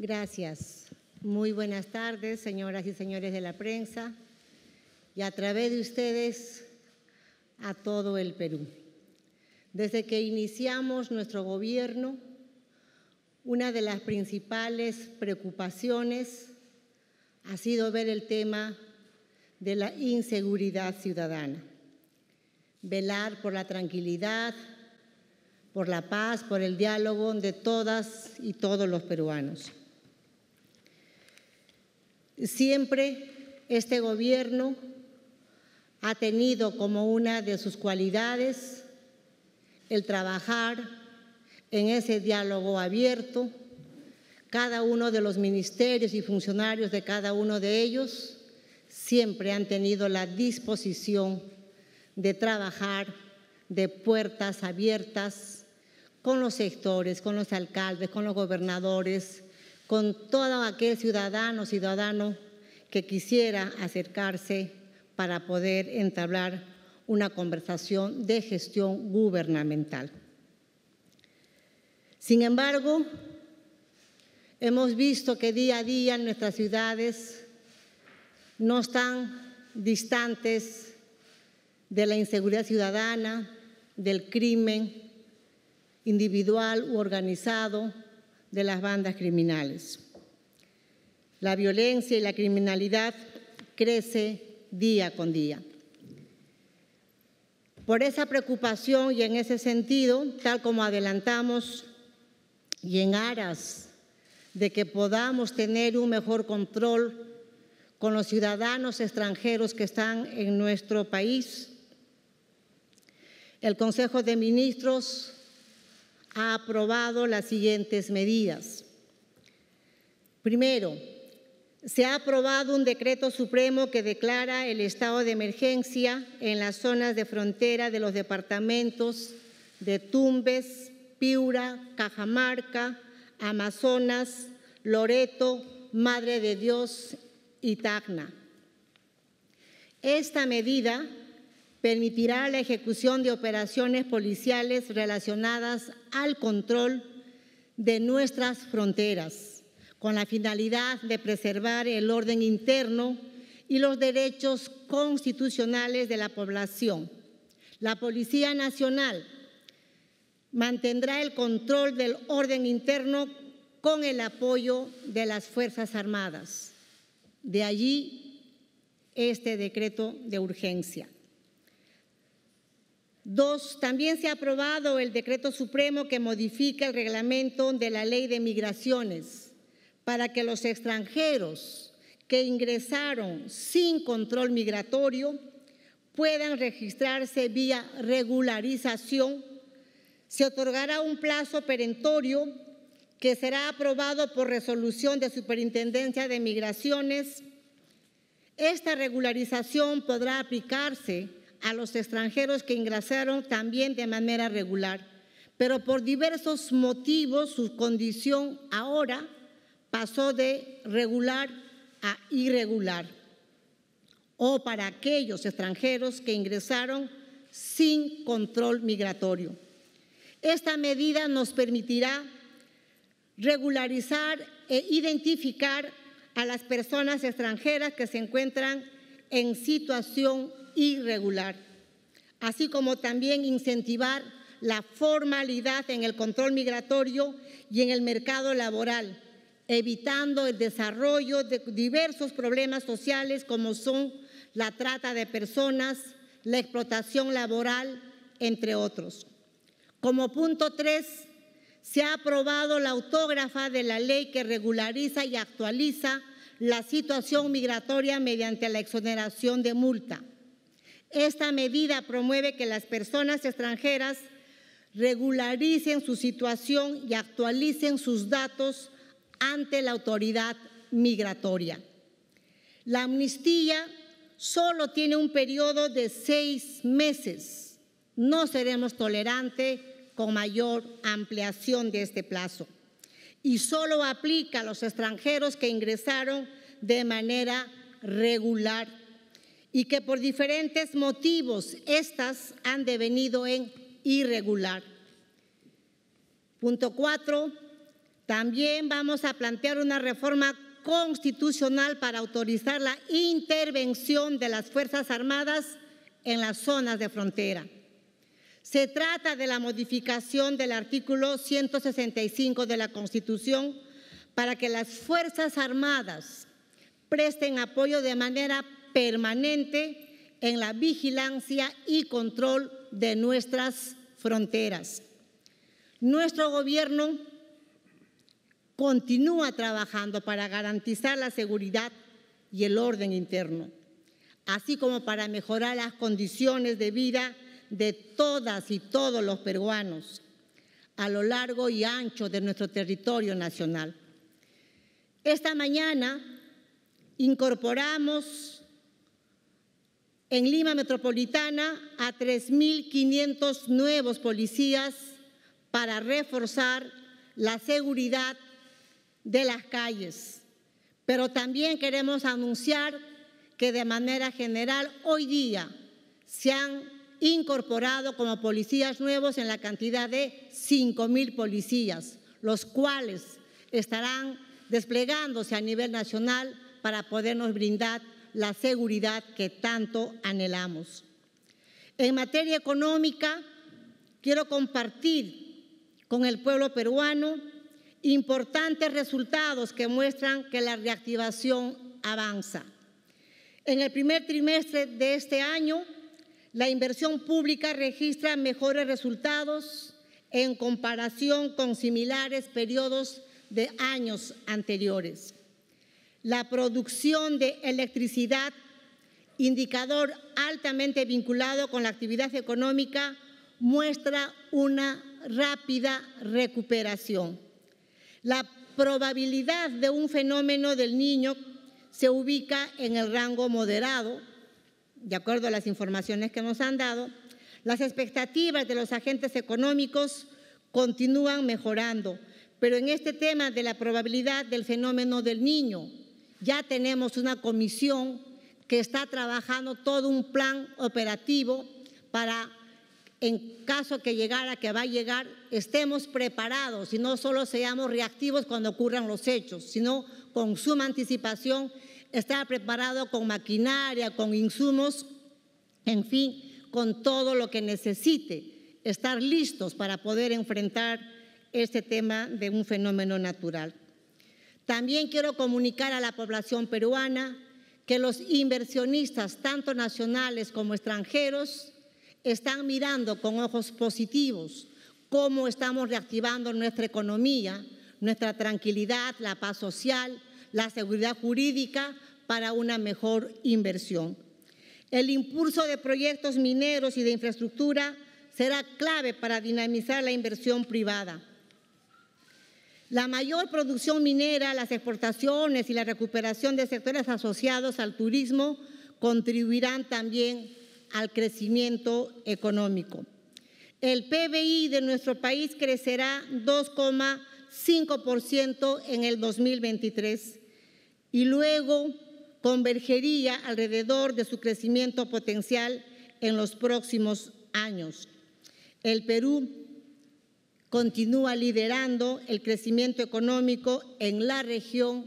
Gracias. Muy buenas tardes, señoras y señores de la prensa, y a través de ustedes a todo el Perú. Desde que iniciamos nuestro gobierno, una de las principales preocupaciones ha sido ver el tema de la inseguridad ciudadana, velar por la tranquilidad, por la paz, por el diálogo de todas y todos los peruanos. Siempre este gobierno ha tenido como una de sus cualidades el trabajar en ese diálogo abierto, cada uno de los ministerios y funcionarios de cada uno de ellos siempre han tenido la disposición de trabajar de puertas abiertas con los sectores, con los alcaldes, con los gobernadores, con todo aquel ciudadano, ciudadano que quisiera acercarse para poder entablar una conversación de gestión gubernamental. Sin embargo, hemos visto que día a día en nuestras ciudades no están distantes de la inseguridad ciudadana, del crimen individual u organizado, de las bandas criminales. La violencia y la criminalidad crece día con día. Por esa preocupación y en ese sentido, tal como adelantamos y en aras de que podamos tener un mejor control con los ciudadanos extranjeros que están en nuestro país, el Consejo de Ministros ha aprobado las siguientes medidas. Primero, se ha aprobado un decreto supremo que declara el estado de emergencia en las zonas de frontera de los departamentos de Tumbes, Piura, Cajamarca, Amazonas, Loreto, Madre de Dios y Tacna. Esta medida permitirá la ejecución de operaciones policiales relacionadas al control de nuestras fronteras, con la finalidad de preservar el orden interno y los derechos constitucionales de la población. La Policía Nacional mantendrá el control del orden interno con el apoyo de las Fuerzas Armadas. De allí este decreto de urgencia. Dos, también se ha aprobado el decreto supremo que modifica el reglamento de la ley de migraciones para que los extranjeros que ingresaron sin control migratorio puedan registrarse vía regularización. Se otorgará un plazo perentorio que será aprobado por resolución de Superintendencia de Migraciones. Esta regularización podrá aplicarse a los extranjeros que ingresaron también de manera regular, pero por diversos motivos su condición ahora pasó de regular a irregular, o para aquellos extranjeros que ingresaron sin control migratorio. Esta medida nos permitirá regularizar e identificar a las personas extranjeras que se encuentran en situación irregular, así como también incentivar la formalidad en el control migratorio y en el mercado laboral, evitando el desarrollo de diversos problemas sociales como son la trata de personas, la explotación laboral, entre otros. Como punto 3, se ha aprobado la autógrafa de la ley que regulariza y actualiza la situación migratoria mediante la exoneración de multa. Esta medida promueve que las personas extranjeras regularicen su situación y actualicen sus datos ante la autoridad migratoria. La amnistía solo tiene un periodo de seis meses. No seremos tolerantes con mayor ampliación de este plazo. Y solo aplica a los extranjeros que ingresaron de manera regular y que por diferentes motivos estas han devenido en irregular. Punto cuatro, también vamos a plantear una reforma constitucional para autorizar la intervención de las Fuerzas Armadas en las zonas de frontera. Se trata de la modificación del artículo 165 de la Constitución para que las Fuerzas Armadas presten apoyo de manera permanente en la vigilancia y control de nuestras fronteras. Nuestro gobierno continúa trabajando para garantizar la seguridad y el orden interno, así como para mejorar las condiciones de vida de todas y todos los peruanos a lo largo y ancho de nuestro territorio nacional. Esta mañana incorporamos en Lima Metropolitana a 3.500 nuevos policías para reforzar la seguridad de las calles. Pero también queremos anunciar que de manera general hoy día se han incorporado como policías nuevos en la cantidad de 5.000 policías, los cuales estarán desplegándose a nivel nacional para podernos brindar la seguridad que tanto anhelamos. En materia económica, quiero compartir con el pueblo peruano importantes resultados que muestran que la reactivación avanza. En el primer trimestre de este año, la inversión pública registra mejores resultados en comparación con similares periodos de años anteriores la producción de electricidad, indicador altamente vinculado con la actividad económica, muestra una rápida recuperación. La probabilidad de un fenómeno del niño se ubica en el rango moderado, de acuerdo a las informaciones que nos han dado. Las expectativas de los agentes económicos continúan mejorando, pero en este tema de la probabilidad del fenómeno del niño, ya tenemos una comisión que está trabajando todo un plan operativo para, en caso que llegara, que va a llegar, estemos preparados y no solo seamos reactivos cuando ocurran los hechos, sino con suma anticipación, estar preparado con maquinaria, con insumos, en fin, con todo lo que necesite, estar listos para poder enfrentar este tema de un fenómeno natural. También quiero comunicar a la población peruana que los inversionistas, tanto nacionales como extranjeros, están mirando con ojos positivos cómo estamos reactivando nuestra economía, nuestra tranquilidad, la paz social, la seguridad jurídica para una mejor inversión. El impulso de proyectos mineros y de infraestructura será clave para dinamizar la inversión privada la mayor producción minera, las exportaciones y la recuperación de sectores asociados al turismo contribuirán también al crecimiento económico. El PBI de nuestro país crecerá 2,5% en el 2023 y luego convergería alrededor de su crecimiento potencial en los próximos años. El Perú continúa liderando el crecimiento económico en la región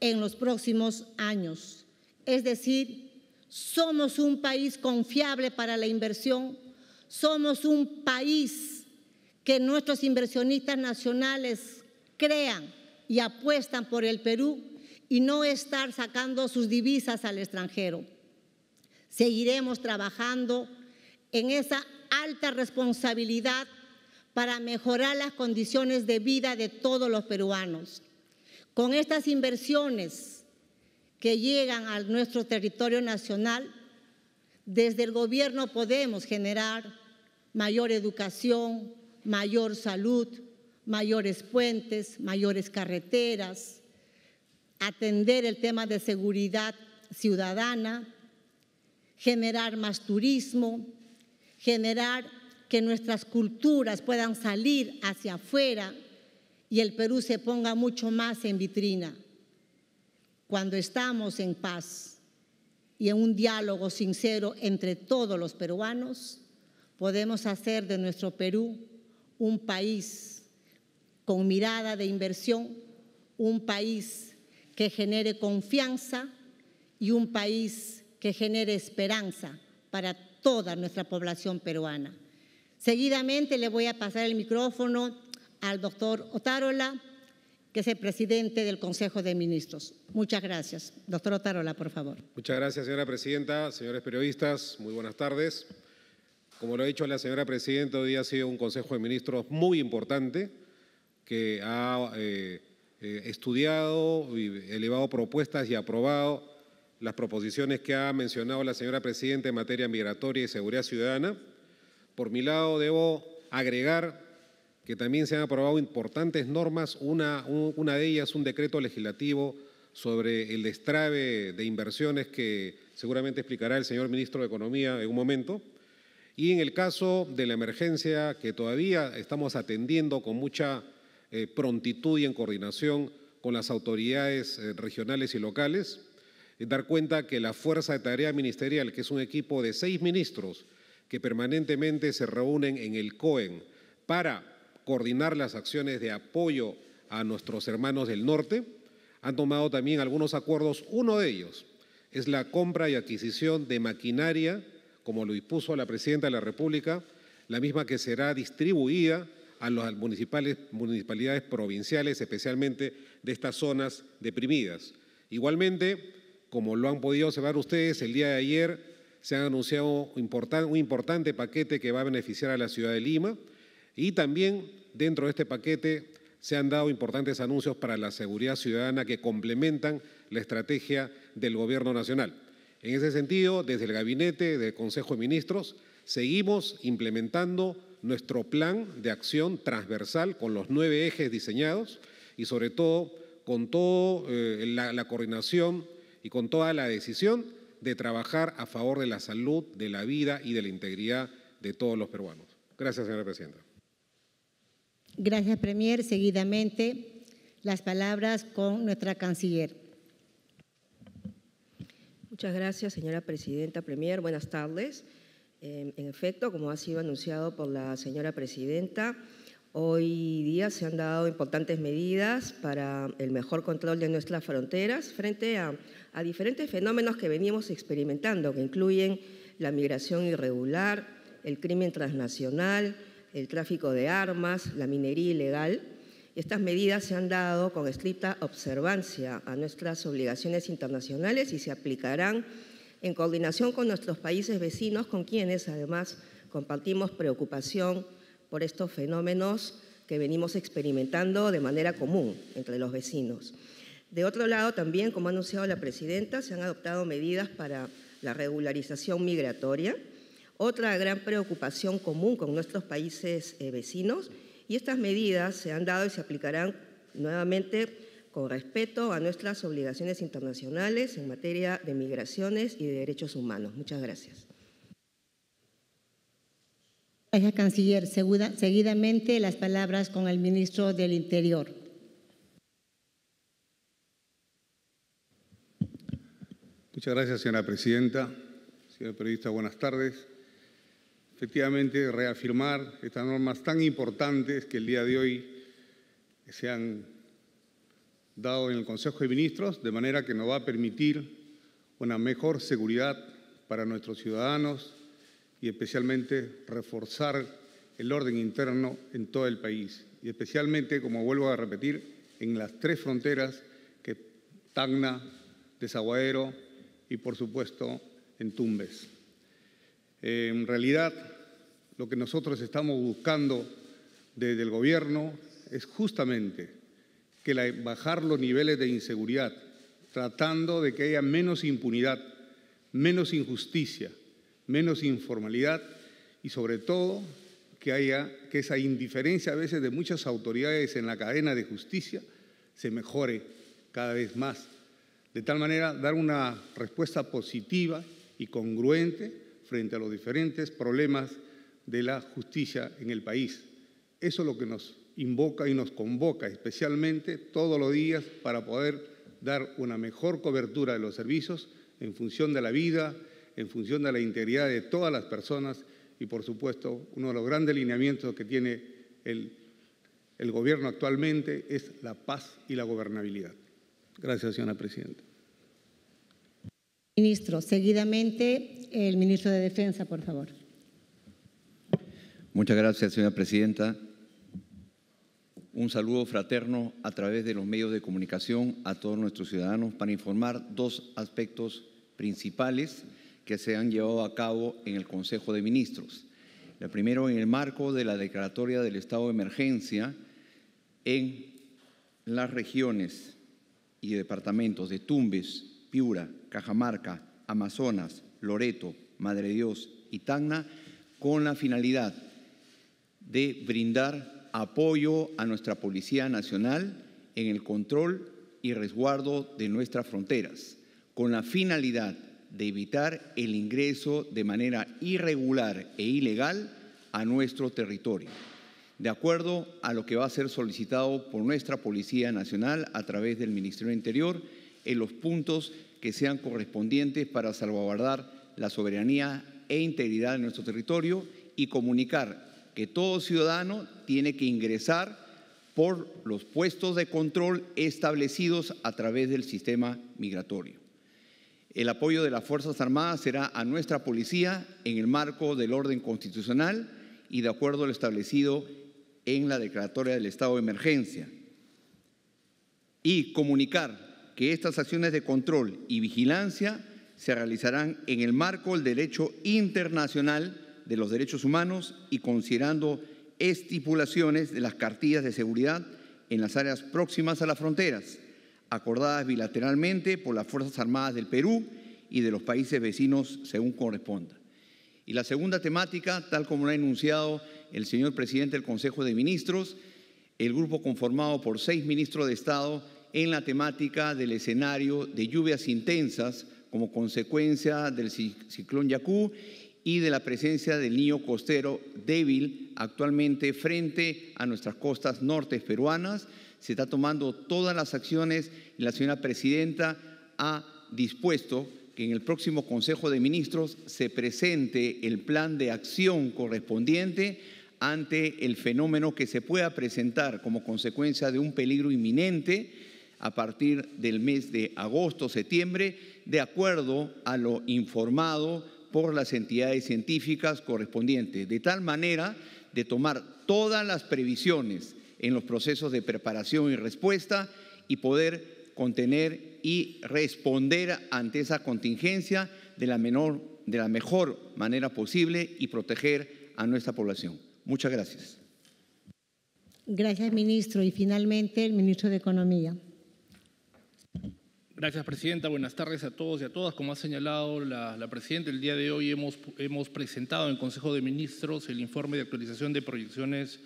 en los próximos años. Es decir, somos un país confiable para la inversión, somos un país que nuestros inversionistas nacionales crean y apuestan por el Perú y no estar sacando sus divisas al extranjero. Seguiremos trabajando en esa alta responsabilidad para mejorar las condiciones de vida de todos los peruanos. Con estas inversiones que llegan a nuestro territorio nacional, desde el gobierno podemos generar mayor educación, mayor salud, mayores puentes, mayores carreteras, atender el tema de seguridad ciudadana, generar más turismo, generar que nuestras culturas puedan salir hacia afuera y el Perú se ponga mucho más en vitrina. Cuando estamos en paz y en un diálogo sincero entre todos los peruanos, podemos hacer de nuestro Perú un país con mirada de inversión, un país que genere confianza y un país que genere esperanza para toda nuestra población peruana. Seguidamente le voy a pasar el micrófono al doctor Otárola, que es el presidente del Consejo de Ministros. Muchas gracias. Doctor Otárola, por favor. Muchas gracias, señora presidenta, señores periodistas, muy buenas tardes. Como lo ha dicho la señora presidenta, hoy ha sido un Consejo de Ministros muy importante que ha eh, eh, estudiado y elevado propuestas y aprobado las proposiciones que ha mencionado la señora presidenta en materia migratoria y seguridad ciudadana por mi lado, debo agregar que también se han aprobado importantes normas, una, de ellas un decreto legislativo sobre el destrave de inversiones que seguramente explicará el señor ministro de Economía en un momento. Y en el caso de la emergencia que todavía estamos atendiendo con mucha eh, prontitud y en coordinación con las autoridades eh, regionales y locales, eh, dar cuenta que la fuerza de tarea ministerial, que es un equipo de seis ministros, que permanentemente se reúnen en el COEN para coordinar las acciones de apoyo a nuestros hermanos del norte, han tomado también algunos acuerdos. Uno de ellos es la compra y adquisición de maquinaria, como lo dispuso la Presidenta de la República, la misma que será distribuida a las municipales, municipalidades provinciales, especialmente de estas zonas deprimidas. Igualmente, como lo han podido observar ustedes, el día de ayer se ha anunciado un importante paquete que va a beneficiar a la ciudad de Lima y también dentro de este paquete se han dado importantes anuncios para la seguridad ciudadana que complementan la estrategia del Gobierno Nacional. En ese sentido, desde el Gabinete del Consejo de Ministros, seguimos implementando nuestro plan de acción transversal con los nueve ejes diseñados y sobre todo con toda eh, la coordinación y con toda la decisión de trabajar a favor de la salud, de la vida y de la integridad de todos los peruanos. Gracias, señora presidenta. Gracias, Premier. Seguidamente, las palabras con nuestra canciller. Muchas gracias, señora presidenta Premier. Buenas tardes. Eh, en efecto, como ha sido anunciado por la señora presidenta, Hoy día se han dado importantes medidas para el mejor control de nuestras fronteras frente a, diferentes fenómenos que venimos experimentando, que incluyen la migración irregular, el crimen transnacional, el tráfico de armas, la minería ilegal. Estas medidas se han dado con estricta observancia a nuestras obligaciones internacionales y se aplicarán en coordinación con nuestros países vecinos, con quienes además compartimos preocupación por estos fenómenos que venimos experimentando de manera común entre los vecinos. De otro lado, también, como ha anunciado la presidenta, se han adoptado medidas para la regularización migratoria, otra gran preocupación común con nuestros países eh, vecinos, y estas medidas se han dado y se aplicarán nuevamente con respeto a nuestras obligaciones internacionales en materia de migraciones y de derechos humanos. Muchas gracias. Gracias, canciller, seguidamente las palabras con el ministro del Interior. Muchas gracias, señora presidenta. Señor periodista, buenas tardes. Efectivamente, reafirmar estas normas tan importantes que el día de hoy se han dado en el Consejo de Ministros, de manera que nos va a permitir una mejor seguridad para nuestros ciudadanos, y especialmente reforzar el orden interno en todo el país y especialmente, como vuelvo a repetir, en las tres fronteras que Tacna, Desaguadero y por supuesto en Tumbes. En realidad, lo que nosotros estamos buscando desde el gobierno es justamente que bajar los niveles de inseguridad, tratando de que haya menos impunidad, menos injusticia, menos informalidad y sobre todo que haya que esa indiferencia a veces de muchas autoridades en la cadena de justicia se mejore cada vez más. De tal manera, dar una respuesta positiva y congruente frente a los diferentes problemas de la justicia en el país. Eso es lo que nos invoca y nos convoca especialmente todos los días para poder dar una mejor cobertura de los servicios en función de la vida, en función de la integridad de todas las personas y, por supuesto, uno de los grandes lineamientos que tiene el, gobierno actualmente es la paz y la gobernabilidad. Gracias, señora presidenta. Ministro, seguidamente el ministro de Defensa, por favor. Muchas gracias, señora presidenta. Un saludo fraterno a través de los medios de comunicación a todos nuestros ciudadanos para informar dos aspectos principales que se han llevado a cabo en el Consejo de Ministros. La primero en el marco de la declaratoria del estado de emergencia en las regiones y departamentos de Tumbes, Piura, Cajamarca, Amazonas, Loreto, Madre Dios y Tacna con la finalidad de brindar apoyo a nuestra Policía Nacional en el control y resguardo de nuestras fronteras, con la finalidad de de evitar el ingreso de manera irregular e ilegal a nuestro territorio, de acuerdo a lo que va a ser solicitado por nuestra Policía Nacional a través del Ministerio del Interior en los puntos que sean correspondientes para salvaguardar la soberanía e integridad de nuestro territorio y comunicar que todo ciudadano tiene que ingresar por los puestos de control establecidos a través del sistema migratorio. El apoyo de las Fuerzas Armadas será a nuestra policía en el marco del orden constitucional y de acuerdo a lo establecido en la declaratoria del estado de emergencia. Y comunicar que estas acciones de control y vigilancia se realizarán en el marco del derecho internacional de los derechos humanos y considerando estipulaciones de las cartillas de seguridad en las áreas próximas a las fronteras acordadas bilateralmente por las Fuerzas Armadas del Perú y de los países vecinos según corresponda. Y la segunda temática, tal como lo ha enunciado el señor presidente del Consejo de Ministros, el grupo conformado por seis ministros de Estado en la temática del escenario de lluvias intensas como consecuencia del ciclón Yacú y de la presencia del niño costero débil actualmente frente a nuestras costas nortes peruanas, se está tomando todas las acciones y la señora presidenta ha dispuesto que en el próximo Consejo de Ministros se presente el plan de acción correspondiente ante el fenómeno que se pueda presentar como consecuencia de un peligro inminente a partir del mes de agosto, septiembre, de acuerdo a lo informado por las entidades científicas correspondientes, de tal manera de tomar todas las previsiones en los procesos de preparación y respuesta y poder contener y responder ante esa contingencia de la, menor, de la mejor manera posible y proteger a nuestra población. Muchas gracias. Gracias, ministro. Y finalmente, el ministro de Economía. Gracias, Presidenta. Buenas tardes a todos y a todas. Como ha señalado la, Presidenta, el día de hoy hemos, hemos presentado en Consejo de Ministros el informe de actualización de proyecciones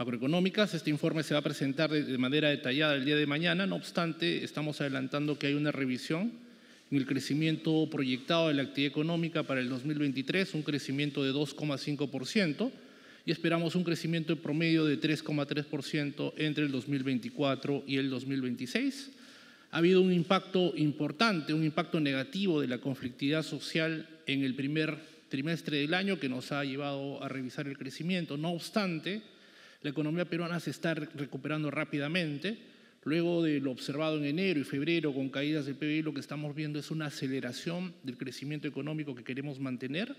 macroeconómicas. Este informe se va a presentar de manera detallada el día de mañana, no obstante, estamos adelantando que hay una revisión en el crecimiento proyectado de la actividad económica para el 2023, un crecimiento de 2,5% y esperamos un crecimiento de promedio de 3,3% entre el 2024 y el 2026. Ha habido un impacto importante, un impacto negativo de la conflictividad social en el primer trimestre del año que nos ha llevado a revisar el crecimiento. No obstante, la economía peruana se está recuperando rápidamente. Luego de lo observado en enero y febrero con caídas del PBI, lo que estamos viendo es una aceleración del crecimiento económico que queremos mantener